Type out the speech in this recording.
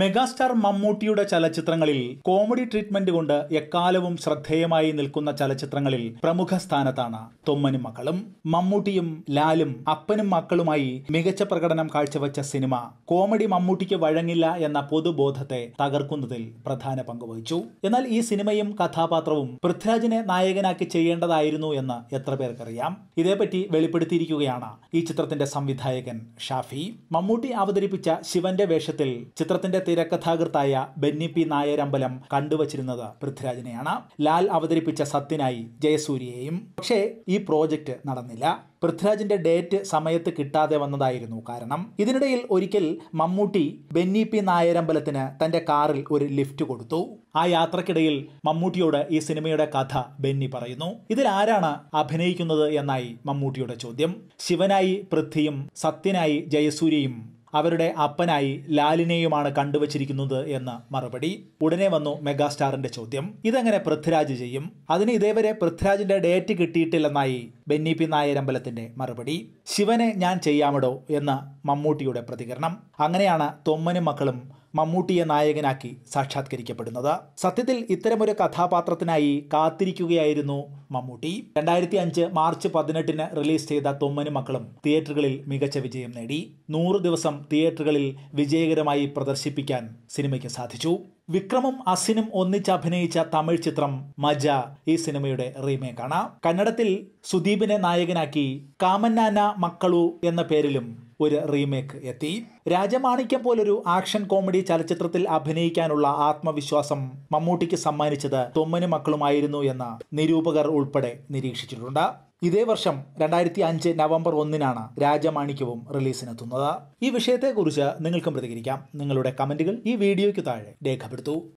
megastar മമ്മൂട്ടിയുടെ ചലച്ചിത്രങ്ങളിൽ comedy treatment കൊണ്ട് എക്കാലവും ശ്രദ്ധേയമായി നിൽക്കുന്ന ചലച്ചിത്രങ്ങളിൽ പ്രമുഖ സ്ഥാനത്താണ് തൊമ്മനും മക്കളും മമ്മൂട്ടിയും ലാലും അപ്പനും മക്കളുമായി മികച്ച പ്രകടനം കാഴ്ചവെച്ച സിനിമ കോമഡി മമ്മൂട്ടിക്ക് വഴങ്ങില്ല എന്ന പൊതുബോധത്തെ തകർക്കുന്നതിൽ പ്രധാന പങ്കുവഹിച്ചു എന്നാൽ ഈ സിനിമയും കഥാപാത്രവും പൃഥ്വിരാജിനെ നായകനാക്കി ചെയ്യേണ്ടതായിരുന്നു എന്ന് എത്ര പേർക്കറിയാം ഇതേപ്പറ്റി വെളിപ്പെടുത്തിയിരിക്കുകയാണ് ഈ ചിത്രത്തിന്റെ സംവിധായകൻ ഷാഫി മമ്മൂട്ടി അവതരിപ്പിച്ച ശിവന്റെ വേഷത്തിൽ ചിത്രത്തിന്റെ തിരക്കഥാകൃത്തായ ബെന്നി പി നായരമ്പലം കണ്ടുവച്ചിരുന്നത് പൃഥ്വിരാജിനെയാണ് ലാൽ അവതരിപ്പിച്ച സത്യനായി ജയസൂര്യയെയും പക്ഷേ ഈ പ്രോജക്റ്റ് നടന്നില്ല പൃഥ്വിരാജിന്റെ ഡേറ്റ് സമയത്ത് കിട്ടാതെ വന്നതായിരുന്നു കാരണം ഇതിനിടയിൽ ഒരിക്കൽ മമ്മൂട്ടി ബെന്നി പി നായരമ്പലത്തിന് തന്റെ കാറിൽ ഒരു ലിഫ്റ്റ് കൊടുത്തു ആ യാത്രക്കിടയിൽ മമ്മൂട്ടിയോട് ഈ സിനിമയുടെ കഥ ബെന്നി പറയുന്നു ഇതിൽ ആരാണ് അഭിനയിക്കുന്നത് എന്നായി മമ്മൂട്ടിയുടെ ചോദ്യം ശിവനായി പൃഥ്വിയും സത്യനായി ജയസൂര്യയും അവരുടെ അപ്പനായി ലാലിനെയുമാണ് കണ്ടുവച്ചിരിക്കുന്നത് എന്ന മറുപടി ഉടനെ വന്നു മെഗാസ്റ്റാറിന്റെ ചോദ്യം ഇതെങ്ങനെ പൃഥ്വിരാജ് ചെയ്യും അതിന് ഇതേവരെ പൃഥ്വിരാജിന്റെ ഡേറ്റ് കിട്ടിയിട്ടില്ലെന്നായി ബെന്നി പി നായരമ്പലത്തിന്റെ മറുപടി ശിവനെ ഞാൻ ചെയ്യാമടോ എന്ന മമ്മൂട്ടിയുടെ പ്രതികരണം അങ്ങനെയാണ് തൊമ്മനും മക്കളും മമ്മൂട്ടിയെ നായകനാക്കി സാക്ഷാത്കരിക്കപ്പെടുന്നത് സത്യത്തിൽ ഇത്തരമൊരു കഥാപാത്രത്തിനായി കാത്തിരിക്കുകയായിരുന്നു മമ്മൂട്ടി രണ്ടായിരത്തി അഞ്ച് മാർച്ച് പതിനെട്ടിന് റിലീസ് ചെയ്ത തൊമ്മനും മക്കളും തിയേറ്ററുകളിൽ മികച്ച വിജയം നേടി നൂറ് ദിവസം തിയേറ്ററുകളിൽ വിജയകരമായി പ്രദർശിപ്പിക്കാൻ സിനിമയ്ക്ക് സാധിച്ചു വിക്രമും അസിനും അഭിനയിച്ച തമിഴ് ചിത്രം മജ ഈ സിനിമയുടെ റീമേക്കാണ് കന്നഡത്തിൽ സുദീപിനെ നായകനാക്കി കാമന്നാന മക്കളു എന്ന പേരിലും ഒരു റീമേക്ക് എത്തി രാജമാണിക്യം പോലൊരു ആക്ഷൻ കോമഡി ചലച്ചിത്രത്തിൽ അഭിനയിക്കാനുള്ള ആത്മവിശ്വാസം മമ്മൂട്ടിക്ക് സമ്മാനിച്ചത് തൊമ്മന് മക്കളുമായിരുന്നു എന്ന് നിരൂപകർ ഉൾപ്പെടെ നിരീക്ഷിച്ചിട്ടുണ്ട് ഇതേ വർഷം രണ്ടായിരത്തി അഞ്ച് നവംബർ ഒന്നിനാണ് രാജമാണിക്യവും റിലീസിനെത്തുന്നത് ഈ വിഷയത്തെക്കുറിച്ച് നിങ്ങൾക്കും പ്രതികരിക്കാം നിങ്ങളുടെ കമന്റുകൾ ഈ വീഡിയോയ്ക്ക് താഴെ രേഖപ്പെടുത്തൂ